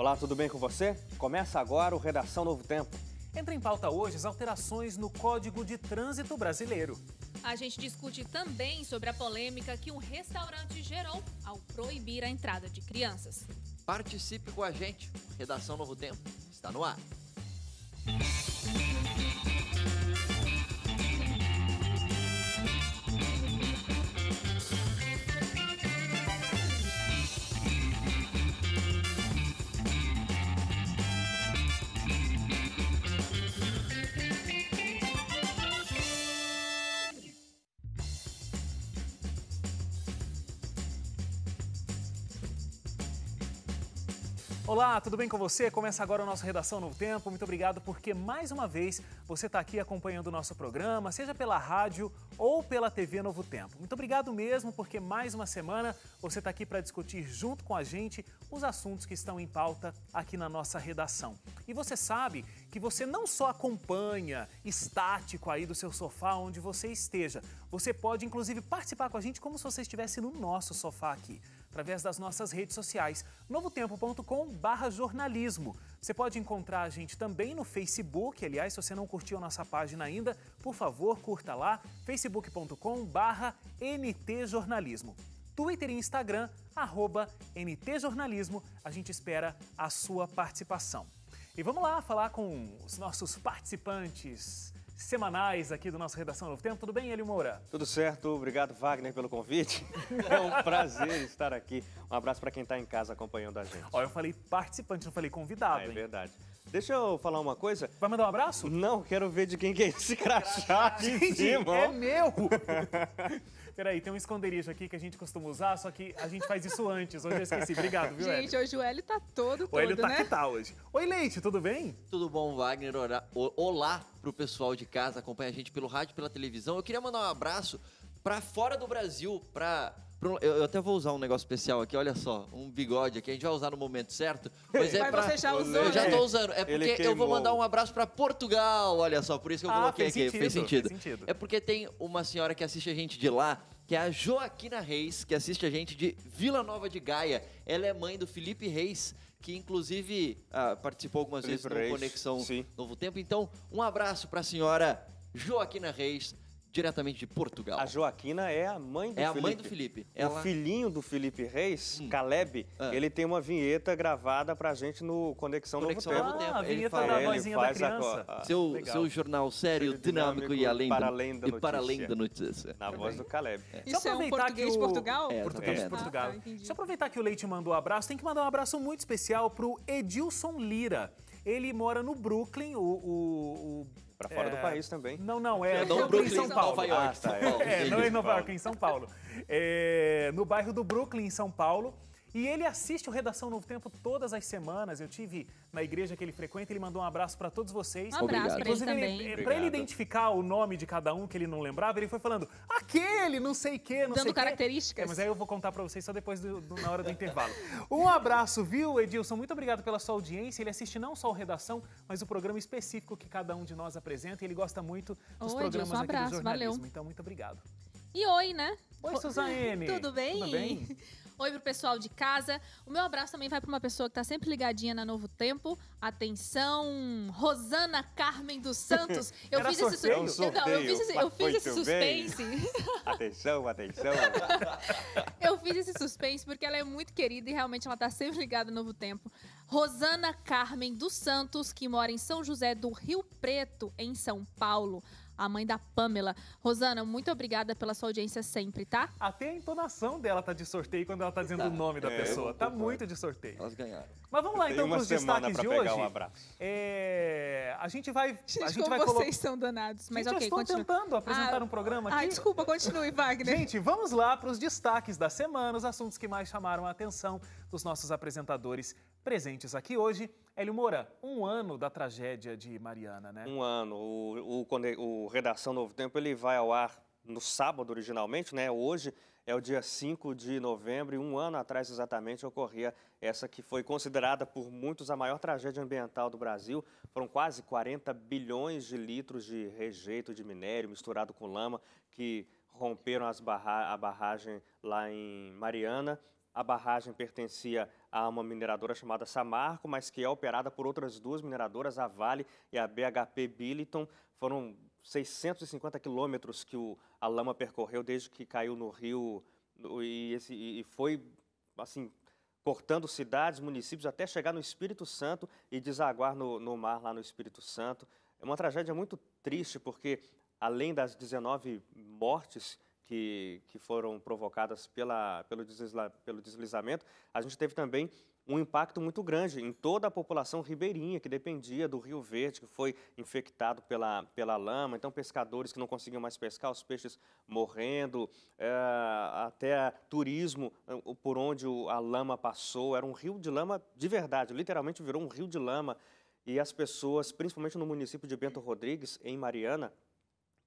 Olá, tudo bem com você? Começa agora o Redação Novo Tempo. Entra em pauta hoje as alterações no Código de Trânsito Brasileiro. A gente discute também sobre a polêmica que um restaurante gerou ao proibir a entrada de crianças. Participe com a gente. Redação Novo Tempo está no ar. Olá, tudo bem com você? Começa agora o nosso Redação Novo Tempo. Muito obrigado porque mais uma vez você está aqui acompanhando o nosso programa, seja pela rádio ou pela TV Novo Tempo. Muito obrigado mesmo porque mais uma semana você está aqui para discutir junto com a gente os assuntos que estão em pauta aqui na nossa redação. E você sabe que você não só acompanha estático aí do seu sofá onde você esteja, você pode inclusive participar com a gente como se você estivesse no nosso sofá aqui através das nossas redes sociais, novotempo.com.br jornalismo Você pode encontrar a gente também no Facebook. Aliás, se você não curtiu a nossa página ainda, por favor, curta lá, nt ntjornalismo Twitter e Instagram, arroba NTJornalismo. A gente espera a sua participação. E vamos lá falar com os nossos participantes semanais aqui do nosso Redação Novo Tempo. Tudo bem, Eli Moura? Tudo certo. Obrigado, Wagner, pelo convite. É um prazer estar aqui. Um abraço para quem está em casa acompanhando a gente. Olha, eu falei participante, não falei convidado. Ah, é hein? verdade. Deixa eu falar uma coisa. Vai mandar um abraço? Não, quero ver de quem que é esse crachá aqui cima. É meu! Peraí, tem um esconderijo aqui que a gente costuma usar, só que a gente faz isso antes. Hoje eu esqueci. Obrigado, viu, Gente, Hélio? hoje o Hélio tá todo, todo, O Hélio tá né? que tá hoje. Oi, Leite, tudo bem? Tudo bom, Wagner? Olá pro pessoal de casa, acompanha a gente pelo rádio, pela televisão. Eu queria mandar um abraço para fora do Brasil, para eu até vou usar um negócio especial aqui, olha só, um bigode aqui, a gente vai usar no momento certo. Mas é pra... você já usou, Eu já né? tô usando, é porque eu vou mandar um abraço para Portugal, olha só, por isso que eu ah, coloquei fez aqui, sentido, fez, sentido. fez sentido. É porque tem uma senhora que assiste a gente de lá, que é a Joaquina Reis, que assiste a gente de Vila Nova de Gaia. Ela é mãe do Felipe Reis, que inclusive ah, participou algumas Felipe vezes do Reis, Conexão sim. Novo Tempo. Então, um abraço para a senhora Joaquina Reis, diretamente de Portugal. A Joaquina é a mãe do é Felipe. É a mãe do Felipe. Ela... O filhinho do Felipe Reis, hum. Caleb, ah. ele tem uma vinheta gravada pra gente no Conexão, Conexão Novo, Novo Tempo. Ah, a vinheta faz, da vozinha da criança. A, ah, a... Seu, seu jornal sério, dinâmico, dinâmico, e além para além da, e para além da notícia. Na voz do Caleb. É. Isso é um português de o... Portugal? É, português de Portugal. Ah, tá, aproveitar que o Leite mandou um abraço, tem que mandar um abraço muito especial pro Edilson Lira. Ele mora no Brooklyn, o. o, o pra fora é... do país também. Não, não, é, é Brooklyn, Brooklyn, São Paulo. Nova York, ah, tá, é. é, não é em Nova York, é em São Paulo. É, no bairro do Brooklyn, em São Paulo. E ele assiste o Redação Novo Tempo todas as semanas. Eu tive na igreja que ele frequenta, ele mandou um abraço para todos vocês. Um abraço para ele também. Para ele identificar o nome de cada um que ele não lembrava, ele foi falando aquele, não sei que, não Dando sei características. É, mas aí eu vou contar para vocês só depois do, do, na hora do intervalo. Um abraço, viu, Edilson? Muito obrigado pela sua audiência. Ele assiste não só o Redação, mas o programa específico que cada um de nós apresenta. E ele gosta muito dos programas Edilson, um abraço, aqui do jornalismo. Valeu. Então, muito obrigado. E oi, né? Oi, Suzane. Tudo bem? Tudo bem? Oi pro pessoal de casa. O meu abraço também vai para uma pessoa que tá sempre ligadinha na Novo Tempo. Atenção, Rosana Carmen dos Santos. Eu fiz esse sorteio? não, eu fiz esse, eu fiz esse suspense. atenção, atenção. eu fiz esse suspense porque ela é muito querida e realmente ela tá sempre ligada no Novo Tempo. Rosana Carmen dos Santos, que mora em São José do Rio Preto, em São Paulo a mãe da Pamela. Rosana, muito obrigada pela sua audiência sempre, tá? Até a entonação dela tá de sorteio quando ela tá dizendo tá. o nome é, da pessoa. Tá muito de sorteio. Elas ganharam. Mas vamos lá então para os destaques de hoje. Um é... A gente vai. Gente, a gente como vai vocês colo... são danados, mas gente, ok. Eu estou tentando apresentar ah, um programa aqui. Ah, desculpa, continue, Wagner. Gente, vamos lá para os destaques da semana, os assuntos que mais chamaram a atenção dos nossos apresentadores Presentes aqui hoje, Hélio Moura, um ano da tragédia de Mariana, né? Um ano. O, o, o Redação Novo Tempo ele vai ao ar no sábado originalmente, né? Hoje é o dia 5 de novembro e um ano atrás exatamente ocorria essa que foi considerada por muitos a maior tragédia ambiental do Brasil. Foram quase 40 bilhões de litros de rejeito de minério misturado com lama que romperam barra a barragem lá em Mariana a barragem pertencia a uma mineradora chamada Samarco, mas que é operada por outras duas mineradoras, a Vale e a BHP Billiton. Foram 650 quilômetros que o, a lama percorreu desde que caiu no rio e, esse, e foi assim cortando cidades, municípios, até chegar no Espírito Santo e desaguar no, no mar lá no Espírito Santo. É uma tragédia muito triste, porque além das 19 mortes que, que foram provocadas pela, pelo, desliza, pelo deslizamento, a gente teve também um impacto muito grande em toda a população ribeirinha que dependia do Rio Verde, que foi infectado pela, pela lama. Então, pescadores que não conseguiam mais pescar, os peixes morrendo, é, até turismo por onde a lama passou. Era um rio de lama de verdade, literalmente virou um rio de lama. E as pessoas, principalmente no município de Bento Rodrigues, em Mariana,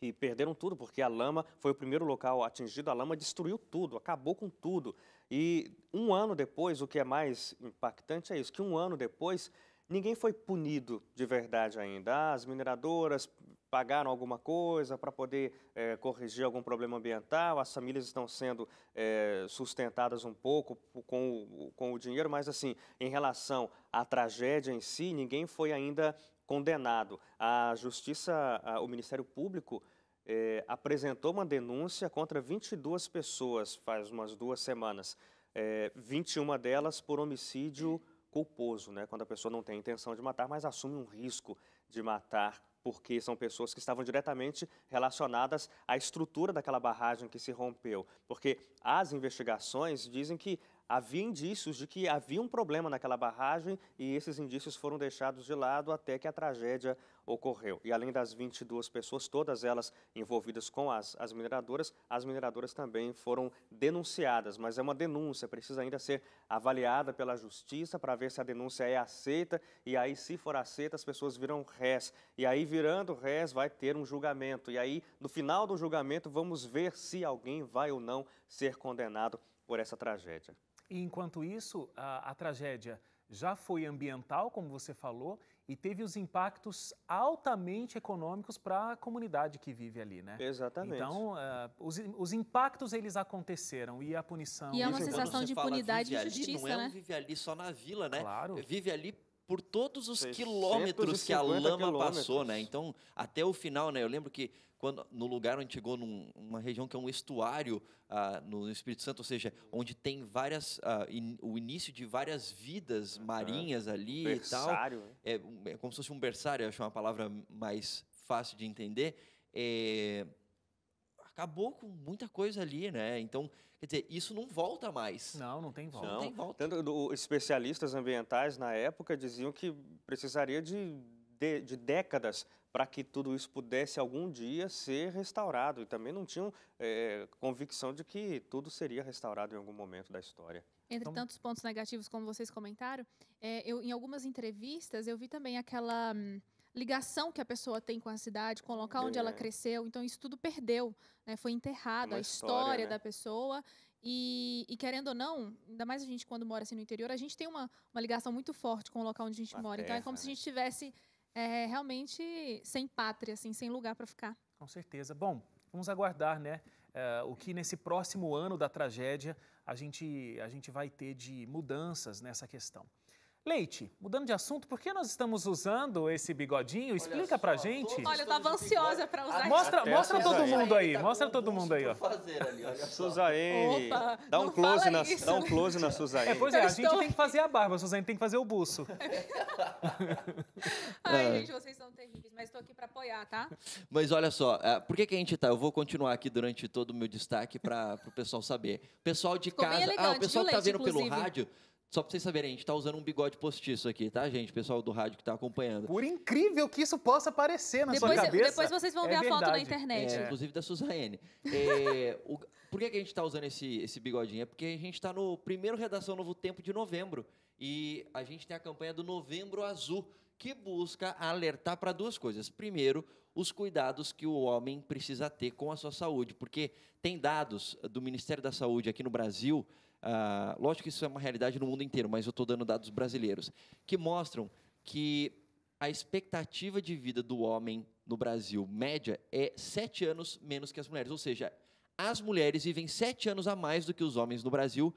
que perderam tudo, porque a lama foi o primeiro local atingido, a lama destruiu tudo, acabou com tudo. E um ano depois, o que é mais impactante é isso, que um ano depois ninguém foi punido de verdade ainda. Ah, as mineradoras pagaram alguma coisa para poder é, corrigir algum problema ambiental, as famílias estão sendo é, sustentadas um pouco com o, com o dinheiro, mas assim, em relação à tragédia em si, ninguém foi ainda condenado. A Justiça, a, o Ministério Público é, apresentou uma denúncia contra 22 pessoas faz umas duas semanas. É, eh, 21 delas por homicídio culposo, né? quando a pessoa não tem intenção de matar, mas assume um risco de matar porque são pessoas que estavam diretamente relacionadas à estrutura daquela barragem que se rompeu. Porque as investigações dizem que havia indícios de que havia um problema naquela barragem e esses indícios foram deixados de lado até que a tragédia ocorreu. E além das 22 pessoas, todas elas envolvidas com as, as mineradoras, as mineradoras também foram denunciadas, mas é uma denúncia, precisa ainda ser avaliada pela justiça para ver se a denúncia é aceita e aí, se for aceita, as pessoas viram RES E aí, virando RES vai ter um julgamento. E aí, no final do julgamento, vamos ver se alguém vai ou não ser condenado por essa tragédia. E enquanto isso, a, a tragédia já foi ambiental, como você falou, e teve os impactos altamente econômicos para a comunidade que vive ali, né? Exatamente. Então, uh, os, os impactos eles aconteceram e a punição. E é uma sensação de impunidade e justiça, ali, não né? Não é um né? vive ali só na vila, né? Claro. Vive ali por todos os quilômetros que a lama passou, né? Então, até o final, né? Eu lembro que quando no lugar onde chegou numa região que é um estuário ah, no Espírito Santo, ou seja, onde tem várias ah, in, o início de várias vidas marinhas uhum. ali e tal. Né? É, é como se fosse um berçário, acho uma palavra mais fácil de entender. É, acabou com muita coisa ali, né? Então, quer dizer, isso não volta mais. Não, não tem volta. Não, não tem volta. Tanto os especialistas ambientais na época diziam que precisaria de, de, de décadas para que tudo isso pudesse algum dia ser restaurado. E também não tinham é, convicção de que tudo seria restaurado em algum momento da história. Entre então... tantos pontos negativos, como vocês comentaram, é, eu, em algumas entrevistas eu vi também aquela. Hum, ligação que a pessoa tem com a cidade, com o local onde é. ela cresceu. Então, isso tudo perdeu, né? foi enterrado Uma a história, história né? da pessoa. E, e, querendo ou não, ainda mais a gente quando mora assim no interior, a gente tem uma, uma ligação muito forte com o local onde a gente mora. Terra, então é como né? se a né? gente tivesse é, realmente sem pátria, assim, sem lugar para ficar. Com certeza. Bom, vamos aguardar, né? É, o que nesse próximo ano da tragédia a gente, a gente vai ter de mudanças nessa questão. Leite, mudando de assunto, por que nós estamos usando esse bigodinho? Olha Explica só, pra gente. Olha, eu tava ansiosa pra usar Mostra, Até mostra todo mundo aí, mostra todo mundo aí, ó. Fazer Suzaine, Opa, dá, um close na, isso, dá um close né? na Suzaine. É, pois é, a estou... gente tem que fazer a barba, a Suzaine tem que fazer o buço. Ai, é. gente, vocês são terríveis, mas estou aqui pra apoiar, tá? Mas olha só, é, por que, que a gente tá? Eu vou continuar aqui durante todo o meu destaque para o pessoal saber. pessoal de Ficou casa. ah, o pessoal que tá vendo inclusive. pelo rádio só pra vocês saberem, a gente tá usando um bigode postiço aqui, tá, gente? Pessoal do rádio que tá acompanhando. Por incrível que isso possa parecer na depois, sua cabeça. Depois vocês vão é ver a foto na internet. É. Inclusive da Suzane. É, o, por que, que a gente tá usando esse, esse bigodinho? É porque a gente tá no primeiro Redação Novo Tempo de novembro. E a gente tem a campanha do Novembro Azul, que busca alertar para duas coisas. Primeiro, os cuidados que o homem precisa ter com a sua saúde, porque tem dados do Ministério da Saúde aqui no Brasil ah, lógico que isso é uma realidade no mundo inteiro, mas eu estou dando dados brasileiros, que mostram que a expectativa de vida do homem no Brasil, média, é sete anos menos que as mulheres. Ou seja, as mulheres vivem sete anos a mais do que os homens no Brasil,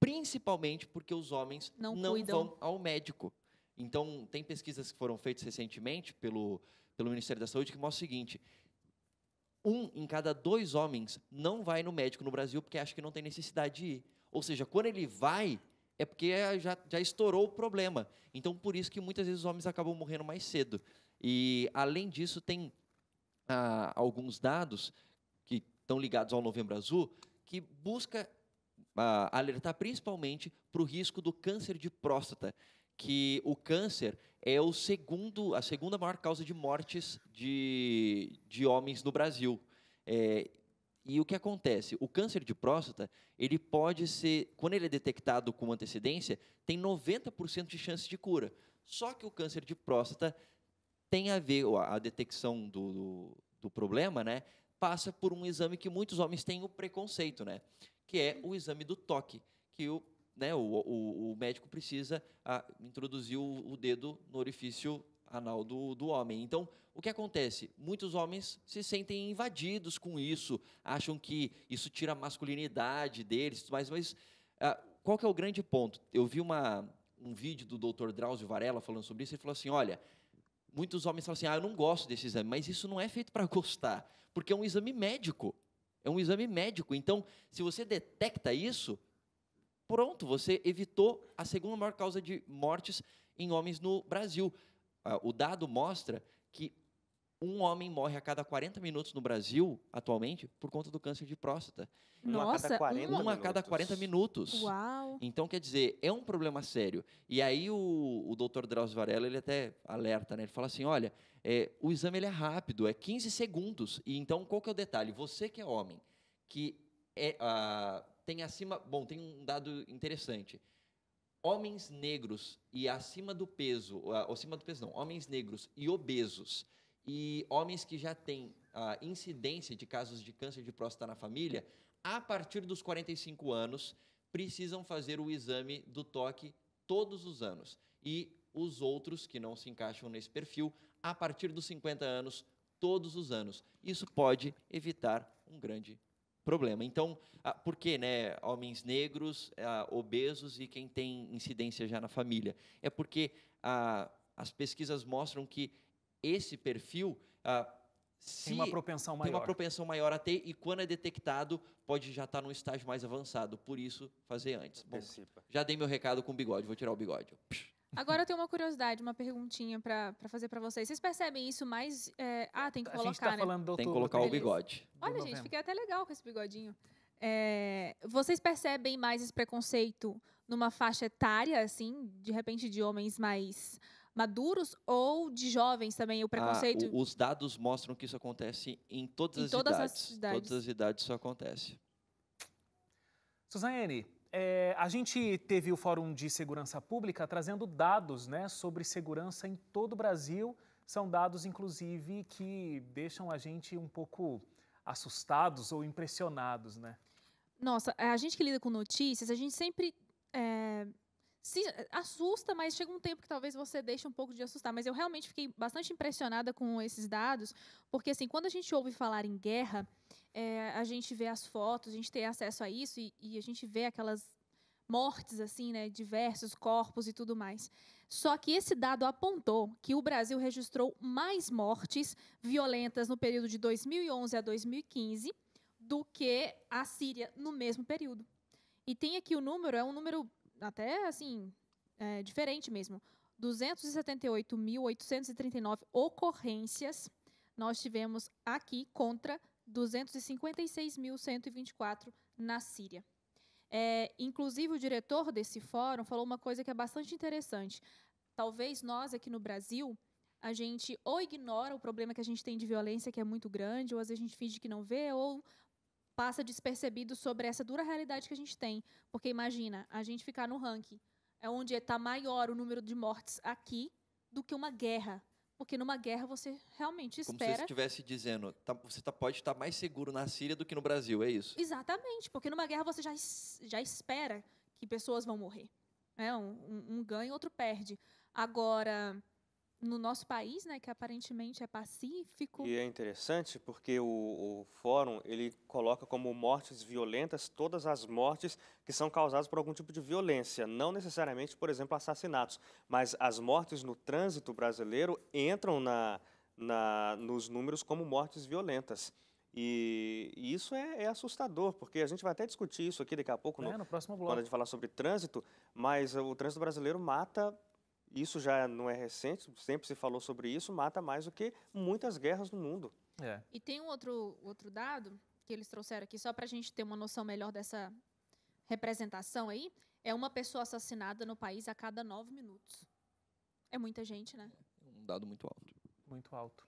principalmente porque os homens não, não vão ao médico. Então, tem pesquisas que foram feitas recentemente pelo, pelo Ministério da Saúde que mostram o seguinte: um em cada dois homens não vai no médico no Brasil porque acha que não tem necessidade de ir. Ou seja, quando ele vai, é porque já, já estourou o problema. Então, por isso que muitas vezes os homens acabam morrendo mais cedo. E, além disso, tem ah, alguns dados que estão ligados ao Novembro Azul que busca ah, alertar principalmente para o risco do câncer de próstata, que o câncer é o segundo, a segunda maior causa de mortes de, de homens no Brasil. É, e o que acontece? O câncer de próstata, ele pode ser, quando ele é detectado com antecedência, tem 90% de chance de cura. Só que o câncer de próstata tem a ver, a detecção do, do, do problema, né? Passa por um exame que muitos homens têm o preconceito, né? Que é o exame do toque, que o né, o, o, o médico precisa a, ah, introduzir o, o, dedo no orifício anal do, do homem. Então, o que acontece? Muitos homens se sentem invadidos com isso, acham que isso tira a masculinidade deles, mas, mas ah, a, qual que é o grande ponto? Eu vi uma, um vídeo do Dr. Drauzio Varela falando sobre isso, ele falou assim, olha, muitos homens falam assim, ah, eu não gosto desse exame, mas isso não é feito para gostar, porque é um exame médico, é um exame médico. Então, se você detecta isso, pronto, você evitou a segunda maior causa de mortes em homens no Brasil. Ah, o dado mostra que um homem morre a cada 40 minutos no Brasil, atualmente, por conta do câncer de próstata. Nossa, um a cada 40, um a cada 40 minutos. Uau! Então, quer dizer, é um problema sério. E aí o, o doutor Drauzio Varela, ele até alerta, né? Ele fala assim, olha, é, o exame ele é rápido, é 15 segundos. E então, qual que é o detalhe? Você que é homem, que é, ah, tem acima. Bom, tem um dado interessante. Homens negros e acima do peso, ah, acima do peso não, homens negros e obesos e homens que já têm ah, incidência de casos de câncer de próstata na família, a partir dos 45 anos, precisam fazer o exame do toque todos os anos. E os outros que não se encaixam nesse perfil, a partir dos 50 anos, todos os anos. Isso pode evitar um grande problema. Então, ah, por que né, homens negros, ah, obesos e quem tem incidência já na família? É porque ah, as pesquisas mostram que esse perfil. se tem uma propensão maior. Tem uma propensão maior a ter, e quando é detectado, pode já estar tá num estágio mais avançado. Por isso, fazer antes. Bom, já dei meu recado com o bigode, vou tirar o bigode. Psh. Agora eu tenho uma curiosidade, uma perguntinha para fazer para vocês. Vocês percebem isso mais. É... Ah, tem que colocar. A gente tá né? falando do tem que colocar o bigode. Olha, gente, novembro. fiquei até legal com esse bigodinho. É... vocês percebem mais esse preconceito numa faixa etária, assim, de repente de homens mais maduros ou de jovens também o ah, preconceito? Ah, os dados mostram que isso acontece em todas, em as, todas idades. as idades. Todas as idades isso acontece. Suzane, é, a gente teve o Fórum de Segurança Pública trazendo dados né, sobre segurança em todo o Brasil. São dados, inclusive, que deixam a gente um pouco assustados ou impressionados, né? Nossa, é, a gente que lida com notícias, a gente sempre é, se assusta, mas chega um tempo que talvez você deixe um pouco de assustar. Mas eu realmente fiquei bastante impressionada com esses dados, porque assim, quando a gente ouve falar em guerra, é, a gente vê as fotos, a gente tem acesso a isso e, e a gente vê aquelas mortes assim, né, diversos corpos e tudo mais. Só que esse dado apontou que o Brasil registrou mais mortes violentas no período de 2011 a 2015 do que a Síria no mesmo período. E tem aqui o número, é um número até assim, é, diferente mesmo. 278.839 ocorrências nós tivemos aqui contra 256.124 na Síria. É, inclusive, o diretor desse fórum falou uma coisa que é bastante interessante. Talvez nós, aqui no Brasil, a gente ou ignora o problema que a gente tem de violência, que é muito grande, ou às vezes a gente finge que não vê, ou passa despercebido sobre essa dura realidade que a gente tem. Porque imagina, a gente ficar no ranking é onde está maior o número de mortes aqui do que uma guerra. Porque numa guerra você realmente espera. Como se você estivesse dizendo, tá, você tá, pode estar mais seguro na Síria do que no Brasil, é isso? Exatamente, porque numa guerra você já, já espera que pessoas vão morrer. É um, um, um ganha, outro perde. Agora, no nosso país, né, que aparentemente é pacífico. E é interessante porque o, o, fórum ele coloca como mortes violentas todas as mortes que são causadas por algum tipo de violência, não necessariamente, por exemplo, assassinatos, mas as mortes no trânsito brasileiro entram na, na nos números como mortes violentas. E, isso é, é, assustador, porque a gente vai até discutir isso aqui daqui a pouco, é, no, no próximo bloco. quando a gente falar sobre trânsito, mas o trânsito brasileiro mata isso já não é recente, sempre se falou sobre isso, mata mais do que muitas guerras no mundo. É. E tem um outro, outro dado que eles trouxeram aqui, só para a gente ter uma noção melhor dessa representação aí, é uma pessoa assassinada no país a cada nove minutos. É muita gente, né? Um dado muito alto. Muito alto.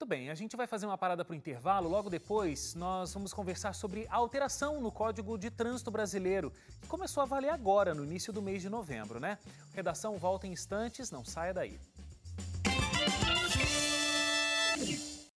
Muito bem, a gente vai fazer uma parada para o intervalo. Logo depois, nós vamos conversar sobre a alteração no Código de Trânsito Brasileiro, que começou a valer agora, no início do mês de novembro, né? Redação volta em instantes, não saia daí.